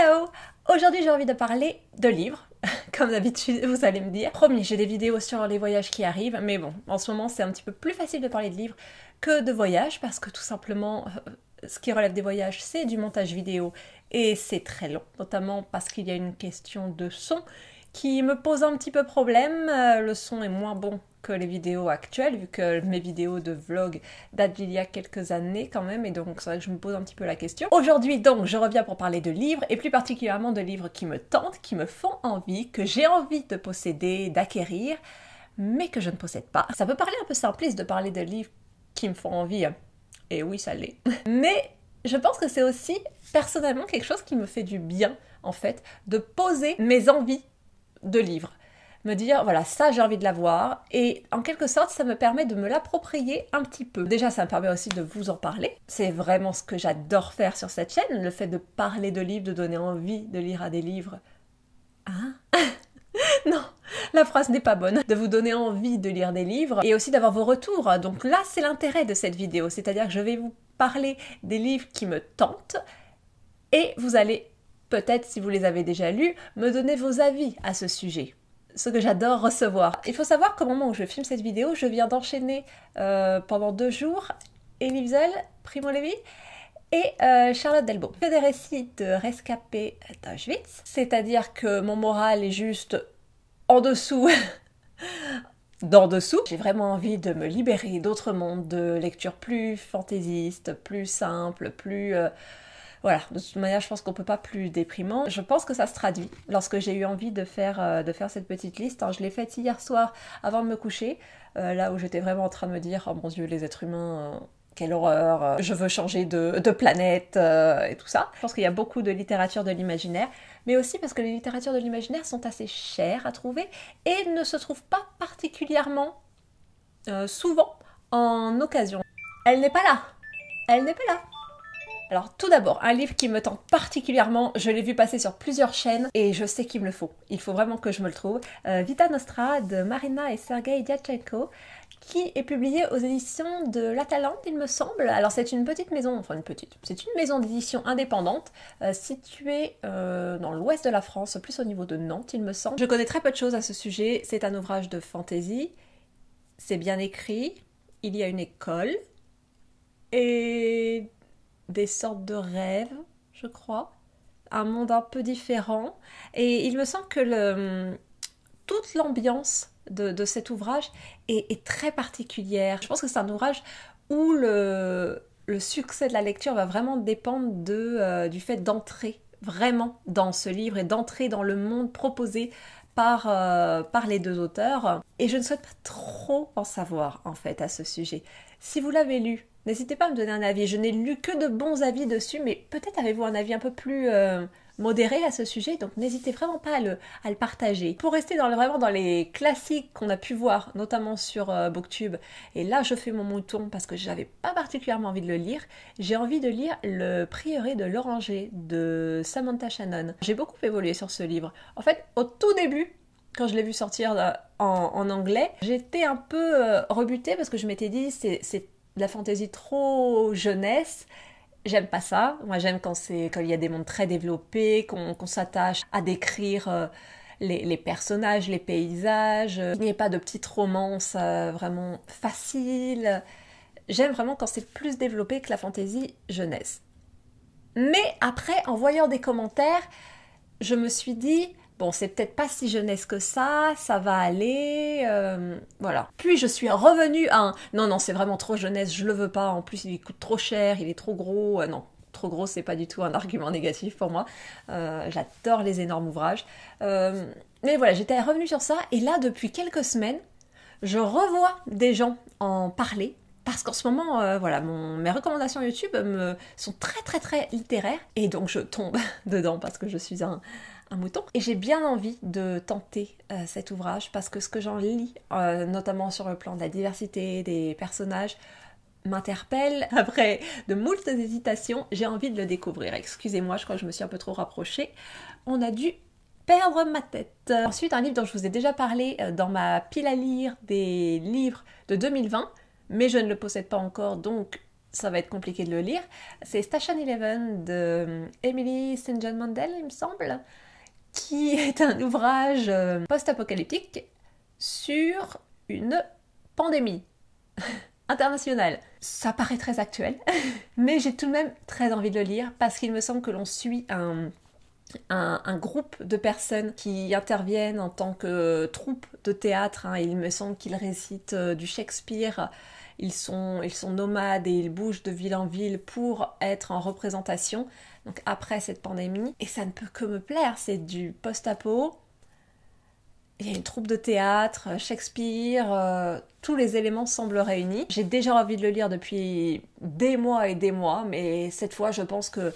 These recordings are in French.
Hello Aujourd'hui j'ai envie de parler de livres. Comme d'habitude, vous allez me dire. Premier j'ai des vidéos sur les voyages qui arrivent, mais bon, en ce moment c'est un petit peu plus facile de parler de livres que de voyages parce que tout simplement, euh, ce qui relève des voyages, c'est du montage vidéo et c'est très long, notamment parce qu'il y a une question de son qui me pose un petit peu problème. Euh, le son est moins bon que les vidéos actuelles, vu que mes vidéos de vlog datent d'il y a quelques années quand même, et donc c'est vrai que je me pose un petit peu la question. Aujourd'hui donc, je reviens pour parler de livres, et plus particulièrement de livres qui me tentent, qui me font envie, que j'ai envie de posséder, d'acquérir, mais que je ne possède pas. Ça peut parler un peu simpliste de parler de livres qui me font envie, et oui ça l'est. Mais je pense que c'est aussi personnellement quelque chose qui me fait du bien en fait, de poser mes envies de livres me dire voilà ça j'ai envie de l'avoir et en quelque sorte ça me permet de me l'approprier un petit peu. Déjà ça me permet aussi de vous en parler. C'est vraiment ce que j'adore faire sur cette chaîne, le fait de parler de livres, de donner envie de lire à des livres. Hein Non, la phrase n'est pas bonne. De vous donner envie de lire des livres et aussi d'avoir vos retours. Donc là, c'est l'intérêt de cette vidéo, c'est-à-dire que je vais vous parler des livres qui me tentent et vous allez peut-être, si vous les avez déjà lus, me donner vos avis à ce sujet ce que j'adore recevoir. Il faut savoir qu'au moment où je filme cette vidéo, je viens d'enchaîner euh, pendant deux jours Elie Wiesel, Primo Levi et euh, Charlotte Delbo. Je fais des récits de rescapés d'Auschwitz, c'est-à-dire que mon moral est juste en dessous. d'en dessous. J'ai vraiment envie de me libérer d'autres mondes, de lectures plus fantaisistes, plus simples, plus euh, voilà, de toute manière, je pense qu'on ne peut pas plus déprimant. Je pense que ça se traduit. Lorsque j'ai eu envie de faire, euh, de faire cette petite liste, hein, je l'ai faite hier soir avant de me coucher, euh, là où j'étais vraiment en train de me dire, oh mon dieu, les êtres humains, euh, quelle horreur, je veux changer de, de planète et tout ça. Je pense qu'il y a beaucoup de littérature de l'imaginaire, mais aussi parce que les littératures de l'imaginaire sont assez chères à trouver et ne se trouvent pas particulièrement souvent en occasion. Elle n'est pas là. Elle n'est pas là. Alors tout d'abord, un livre qui me tente particulièrement, je l'ai vu passer sur plusieurs chaînes et je sais qu'il me le faut. Il faut vraiment que je me le trouve. Euh, Vita Nostra de Marina et Sergei Diachenko qui est publié aux éditions de l'Atalante, il me semble. Alors c'est une petite maison, enfin une petite, c'est une maison d'édition indépendante euh, située euh, dans l'ouest de la France, plus au niveau de Nantes, il me semble. Je connais très peu de choses à ce sujet. C'est un ouvrage de fantaisie. C'est bien écrit. Il y a une école. Et des sortes de rêves, je crois, un monde un peu différent. Et il me semble que le, toute l'ambiance de, cet ouvrage est, très particulière. Je pense que c'est un ouvrage où le, succès de la lecture va vraiment dépendre euh, du fait d'entrer vraiment dans ce livre et d'entrer dans le monde proposé euh, par, les deux auteurs. Et je ne souhaite pas trop en savoir en fait à ce sujet. Si vous l'avez lu, N'hésitez pas à me donner un avis. Je n'ai lu que de bons avis dessus, mais peut-être avez-vous un avis un peu plus euh, modéré à ce sujet, donc n'hésitez vraiment pas à le, partager. Pour rester dans, vraiment dans les classiques qu'on a pu voir, notamment sur euh, Booktube, et là je fais mon mouton parce que j'avais pas particulièrement envie de le lire, j'ai envie de lire Le Prieuré de l'Oranger de Samantha Shannon. J'ai beaucoup évolué sur ce livre. En fait, au tout début, quand je l'ai vu sortir euh, en, en anglais, j'étais un peu rebutée parce que je m'étais dit c'est de la fantaisie trop jeunesse, j'aime pas ça. Moi, j'aime quand c'est quand il y a des mondes très développés, qu'on s'attache à décrire euh, les, personnages, les paysages, Il n'y ait pas de petites romances euh, vraiment faciles. J'aime vraiment quand c'est plus développé que la fantaisie jeunesse. Mais après, en voyant des commentaires, je me suis dit, bon, c'est peut-être pas si jeunesse que ça, ça va aller, euh, voilà. Puis je suis revenue à un, non, non, c'est vraiment trop jeunesse, je le veux pas, en plus il coûte trop cher, il est trop gros, euh, non. Trop gros, c'est pas du tout un argument négatif pour moi. Euh, j'adore les énormes ouvrages. mais voilà, j'étais revenue sur ça. Et là, depuis quelques semaines, je revois des gens en parler parce qu'en ce moment, voilà, mes recommandations YouTube me, sont très très très littéraires et donc je tombe dedans parce que je suis un, un mouton. Et j'ai bien envie de tenter euh, cet ouvrage parce que ce que j'en lis, euh, notamment sur le plan de la diversité des personnages, m'interpelle. Après de moultes hésitations, j'ai envie de le découvrir. Excusez-moi, je crois que je me suis un peu trop rapprochée. On a dû perdre ma tête. Ensuite, un livre dont je vous ai déjà parlé euh, dans ma pile à lire des livres de 2020, mais je ne le possède pas encore, donc ça va être compliqué de le lire. C'est Station Eleven de Emily St. John Mandel, il me semble qui est un ouvrage euh, post-apocalyptique sur une pandémie internationale. Ça paraît très actuel, mais j'ai tout de même très envie de le lire parce qu'il me semble que l'on suit un un, groupe de personnes qui interviennent en tant que troupe de théâtre. Hein. Il me semble qu'ils récitent euh, du Shakespeare. Ils sont, ils sont nomades et ils bougent de ville en ville pour être en représentation. Donc après cette pandémie, et ça ne peut que me plaire, c'est du post-apo, il y a une troupe de théâtre, euh, Shakespeare, euh, tous les éléments semblent réunis. J'ai déjà envie de le lire depuis des mois et des mois, mais cette fois, je pense que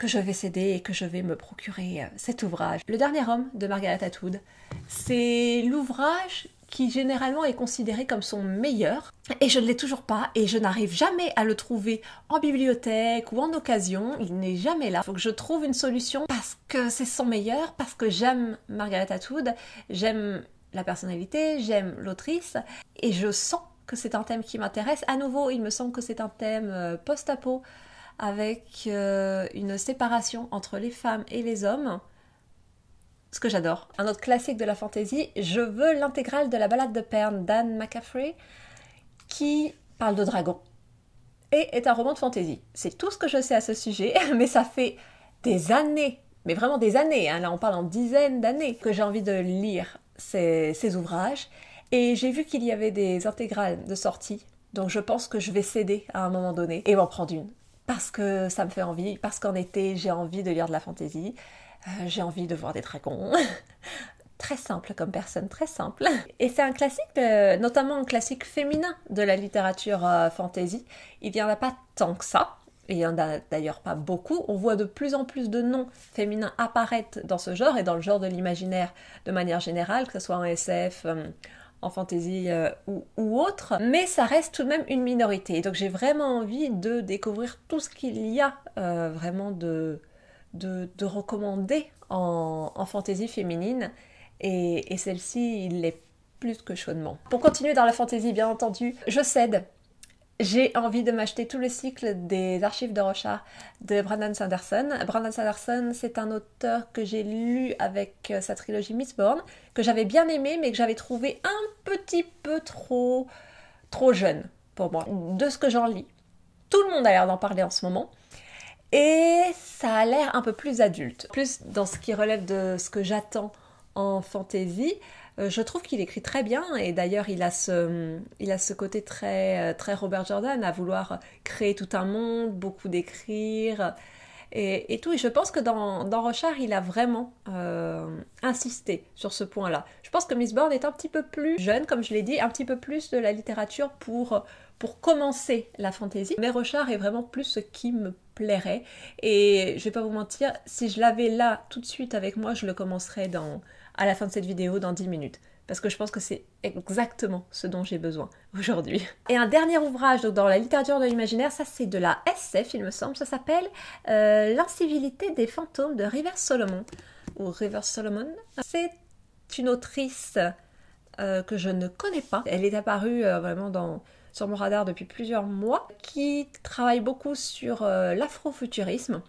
que je vais céder et que je vais me procurer euh, cet ouvrage. Le dernier homme de Margaret Atwood, c'est l'ouvrage qui généralement est considéré comme son meilleur. Et je ne l'ai toujours pas et je n'arrive jamais à le trouver en bibliothèque ou en occasion. Il n'est jamais là. Il faut que je trouve une solution parce que c'est son meilleur, parce que j'aime Margaret Atwood, j'aime la personnalité, j'aime l'autrice et je sens que c'est un thème qui m'intéresse. À nouveau, il me semble que c'est un thème euh, post-apo avec euh, une séparation entre les femmes et les hommes. Ce que j'adore. Un autre classique de la fantaisie, Je veux l'intégrale de la balade de Perne d'Anne McCaffrey, qui parle de dragons, et est un roman de fantaisie. C'est tout ce que je sais à ce sujet, mais ça fait des années, mais vraiment des années, hein. là on parle en dizaines d'années, que j'ai envie de lire ces, ces ouvrages. Et j'ai vu qu'il y avait des intégrales de sortie, donc je pense que je vais céder à un moment donné et m'en prendre une parce que ça me fait envie, parce qu'en été j'ai envie de lire de la fantaisie, euh, j'ai envie de voir des dragons. très simple comme personne, très simple. Et c'est un classique, notamment un classique féminin de la littérature euh, fantaisie, Il n'y en a pas tant que ça. Et il n'y en a d'ailleurs pas beaucoup. On voit de plus en plus de noms féminins apparaître dans ce genre et dans le genre de l'imaginaire de manière générale, que ce soit en SF, euh, en fantasy euh, ou, autre, mais ça reste tout de même une minorité. donc j'ai vraiment envie de découvrir tout ce qu'il y a euh, vraiment de, de, recommander en, en fantasy féminine, et, et celle-ci, il l'est plus que chaudement. Pour continuer dans la fantaisie, bien entendu, je cède j'ai envie de m'acheter tout le cycle des archives de Rochard de Brandon Sanderson. Brandon Sanderson, c'est un auteur que j'ai lu avec euh, sa trilogie Mistborn, que j'avais bien aimé, mais que j'avais trouvé un petit peu trop, trop jeune pour moi, de ce que j'en lis. Tout le monde a l'air d'en parler en ce moment. Et ça a l'air un peu plus adulte, plus dans ce qui relève de ce que j'attends en fantasy, euh, je trouve qu'il écrit très bien et d'ailleurs il a ce, il a ce côté très, euh, très Robert Jordan à vouloir créer tout un monde, beaucoup d'écrire et, tout. Et je pense que dans, dans Rochard, il a vraiment euh, insisté sur ce point-là. Je pense que Miss Bourne est un petit peu plus jeune, comme je l'ai dit, un petit peu plus de la littérature pour, pour commencer la fantaisie. Mais Rochard est vraiment plus ce qui me plairait. Et je vais pas vous mentir, si je l'avais là tout de suite avec moi, je le commencerais dans à la fin de cette vidéo dans 10 minutes parce que je pense que c'est exactement ce dont j'ai besoin aujourd'hui. Et un dernier ouvrage donc dans la littérature de l'imaginaire, ça c'est de la SF il me semble, ça s'appelle euh, L'incivilité des fantômes de River Solomon ou River Solomon. C'est une autrice euh, que je ne connais pas. Elle est apparue euh, vraiment sur mon radar depuis plusieurs mois, qui travaille beaucoup sur l'afrofuturisme,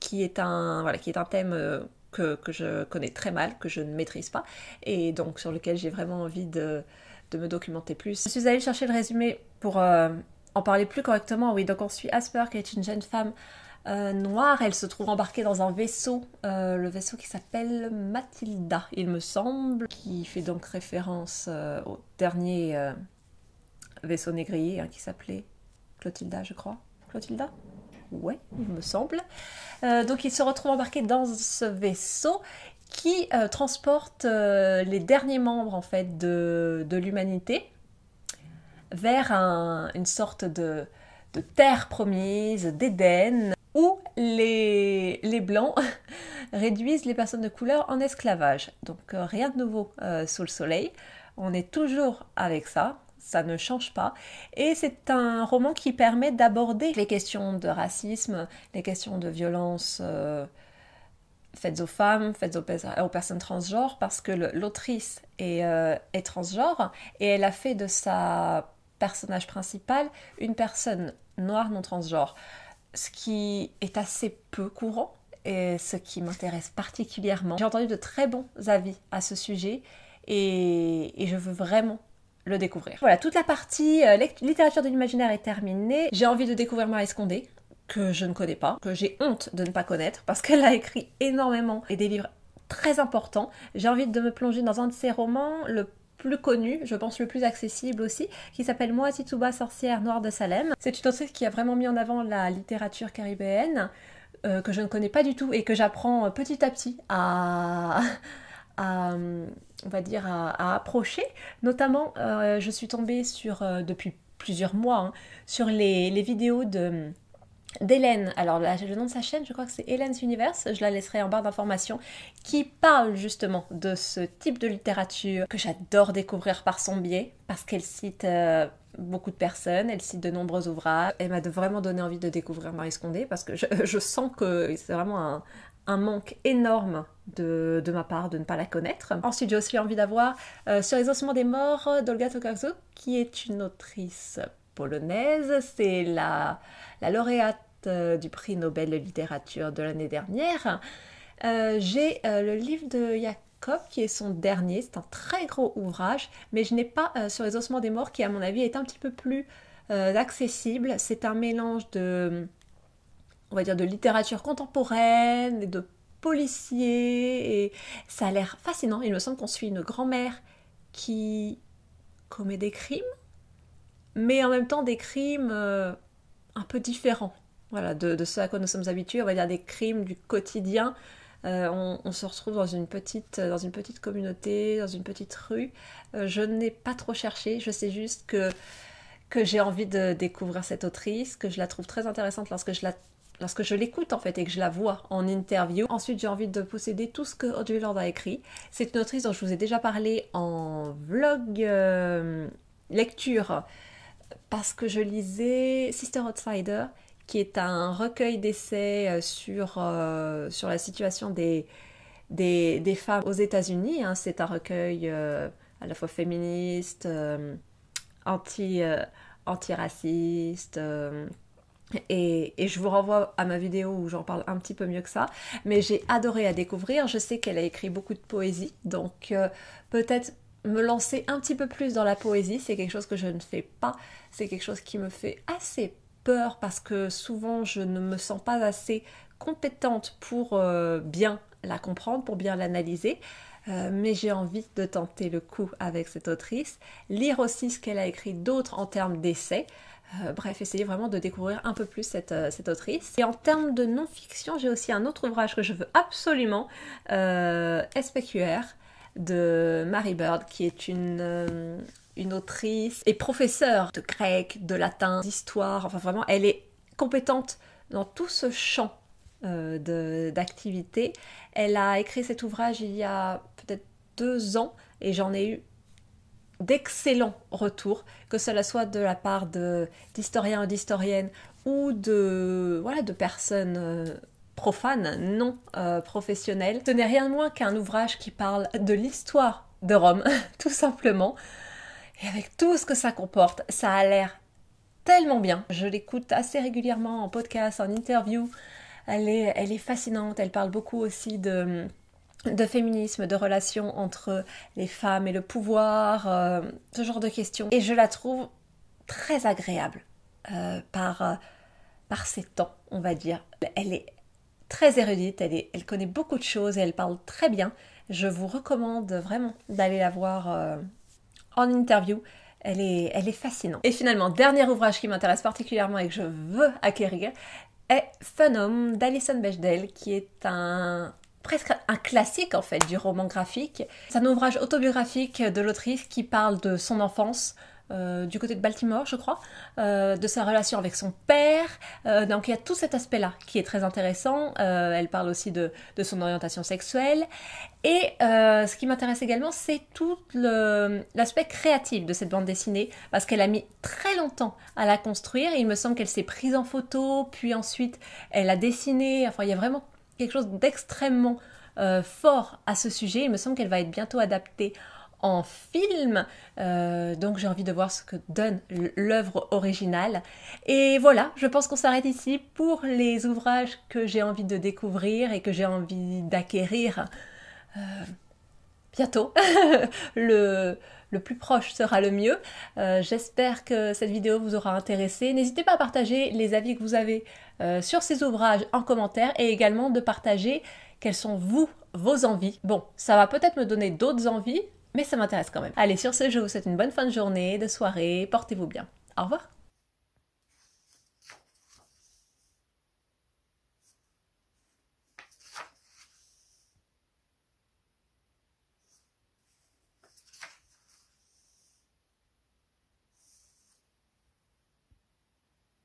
qui voilà, qui est un thème que, je connais très mal, que je ne maîtrise pas, et donc sur lequel j'ai vraiment envie de, me documenter plus. Je suis allée chercher le résumé pour euh, en parler plus correctement. Oui, donc on suit Asper, qui est une jeune femme euh, noire. Elle se trouve embarquée dans un vaisseau, euh, le vaisseau qui s'appelle mathilda il me semble, qui fait donc référence au dernier vaisseau négrier hein, qui s'appelait Clotilda, je crois. Clotilda ouais, il me semble. Euh, donc il se retrouve embarqué dans ce vaisseau qui euh, transporte euh, les derniers membres en fait de, l'humanité vers une sorte de, terre promise, d'Éden, où les, les blancs réduisent les personnes de couleur en esclavage. Donc rien de nouveau sous le soleil. On est toujours avec ça ça ne change pas. Et c'est un roman qui permet d'aborder les questions de racisme, les questions de violence euh, faites aux femmes, faites aux, personnes transgenres, parce que l'autrice euh, est, transgenre et elle a fait de sa personnage principal une personne noire non transgenre, ce qui est assez peu courant et ce qui m'intéresse particulièrement. J'ai entendu de très bons avis à ce sujet et je veux vraiment le découvrir. Voilà, toute la partie euh, littérature de l'imaginaire est terminée. J'ai envie de découvrir Marie Scondé, que je ne connais pas, que j'ai honte de ne pas connaître, parce qu'elle a écrit énormément et des livres très importants. J'ai envie de me plonger dans un de ses romans, le plus connu, je pense le plus accessible aussi, qui s'appelle Moi Tituba, sorcière noire de Salem. C'est une autrice qui a vraiment mis en avant la littérature caribéenne, euh, que je ne connais pas du tout et que j'apprends euh, petit à petit à... à hum, on va dire, à, approcher. Notamment, euh, je suis tombée sur, euh, depuis plusieurs mois, hein, sur les, vidéos de d'Hélène, alors là, le nom de sa chaîne, je crois que c'est Hélène's Universe, je la laisserai en barre d'informations, qui parle justement de ce type de littérature que j'adore découvrir par son biais, parce qu'elle cite euh, beaucoup de personnes, elle cite de nombreux ouvrages. Elle m'a vraiment donné envie de découvrir Marie Scondé parce que je sens que c'est vraiment un, un manque énorme de, de, ma part de ne pas la connaître. Ensuite, j'ai aussi envie d'avoir euh, Sur les ossements des morts euh, d'Olga Tokarczuk, qui est une autrice polonaise. C'est la, lauréate euh, du prix Nobel de littérature de l'année dernière. j'ai le livre de Jacob qui est son dernier, c'est un très gros ouvrage, mais je n'ai pas sur les ossements des morts qui à mon avis est un petit peu plus accessible. C'est un mélange de on va dire, de littérature contemporaine et de policiers. Et ça a l'air fascinant. Il me semble qu'on suit une grand-mère qui commet des crimes, mais en même temps des crimes euh, un peu différents. Voilà, de, ceux ce à quoi nous sommes habitués, on va dire des crimes du quotidien. Euh, on, se retrouve dans une, petite, euh, dans une petite communauté, dans une petite rue. je n'ai pas trop cherché, je sais juste que, que j'ai envie de découvrir cette autrice, que je la trouve très intéressante lorsque je la lorsque je l'écoute en fait et que je la vois en interview. Ensuite, j'ai envie de posséder tout ce que Audrey Lorde a écrit. C'est une autrice dont je vous ai déjà parlé en vlog euh, lecture parce que je lisais Sister Outsider qui est un recueil d'essais euh, sur, euh, sur la situation des, des, femmes aux États-Unis. Hein. C'est un recueil à la fois féministe, anti, anti-raciste. Et, je vous renvoie à ma vidéo où j'en parle un petit peu mieux que ça. Mais j'ai adoré à découvrir. Je sais qu'elle a écrit beaucoup de poésie. Donc euh, peut-être me lancer un petit peu plus dans la poésie. C'est quelque chose que je ne fais pas. C'est quelque chose qui me fait assez peur parce que souvent je ne me sens pas assez compétente pour euh, bien la comprendre, pour bien l'analyser. Euh, mais j'ai envie de tenter le coup avec cette autrice, lire aussi ce qu'elle a écrit d'autres en termes d'essais. Euh, bref, essayez vraiment de découvrir un peu plus euh, cette, autrice. Et en termes de non-fiction, j'ai aussi un autre ouvrage que je veux absolument, euh, SPQR de Mary Bird, qui est une, euh, une autrice et professeure de grec, de latin, d'histoire, enfin vraiment, elle est compétente dans tout ce champ d'activité. Elle a écrit cet ouvrage il y a peut-être deux ans et j'en ai eu d'excellents retours, que cela soit de la part d'historiens ou d'historiennes ou de, voilà, de personnes euh, profanes, non euh, professionnelles. Ce n'est rien de moins qu'un ouvrage qui parle de l'histoire de Rome, tout simplement, et avec tout ce que ça comporte. Ça a l'air tellement bien. Je l'écoute assez régulièrement en podcast, en interview. Elle est, elle est fascinante, elle parle beaucoup aussi de de féminisme, de relations entre les femmes et le pouvoir, euh, ce genre de questions. Et je la trouve très agréable euh, par, euh, par ses temps, on va dire. Elle est très érudite, elle, est, elle connaît beaucoup de choses et elle parle très bien. Je vous recommande vraiment d'aller la voir en interview. Elle est, elle est fascinante. Et finalement, dernier ouvrage qui m'intéresse particulièrement et que je veux acquérir est Fun d'Alison Bechdel, qui est un presque un classique en fait du roman graphique. C'est un ouvrage autobiographique de l'autrice qui parle de son enfance, euh, du côté de Baltimore, je crois, euh, de sa relation avec son père. Euh, donc il y a tout cet aspect-là qui est très intéressant. elle parle aussi de, son orientation sexuelle. Et ce qui m'intéresse également, c'est tout l'aspect créatif de cette bande dessinée, parce qu'elle a mis très longtemps à la construire. il me semble qu'elle s'est prise en photo, puis ensuite elle a dessiné. Enfin, il y a vraiment quelque chose d'extrêmement euh, fort à ce sujet. Il me semble qu'elle va être bientôt adaptée en film. Euh, donc j'ai envie de voir ce que donne l'œuvre originale. Et voilà, je pense qu'on s'arrête ici pour les ouvrages que j'ai envie de découvrir et que j'ai envie d'acquérir. Euh, bientôt. le, le, plus proche sera le mieux. Euh, j'espère que cette vidéo vous aura intéressé. N'hésitez pas à partager les avis que vous avez euh, sur ces ouvrages en commentaire et également de partager quelles sont vous, vos envies. Bon, ça va peut-être me donner d'autres envies, mais ça m'intéresse quand même. Allez, sur ce, je vous souhaite une bonne fin de journée, de soirée, portez-vous bien. Au revoir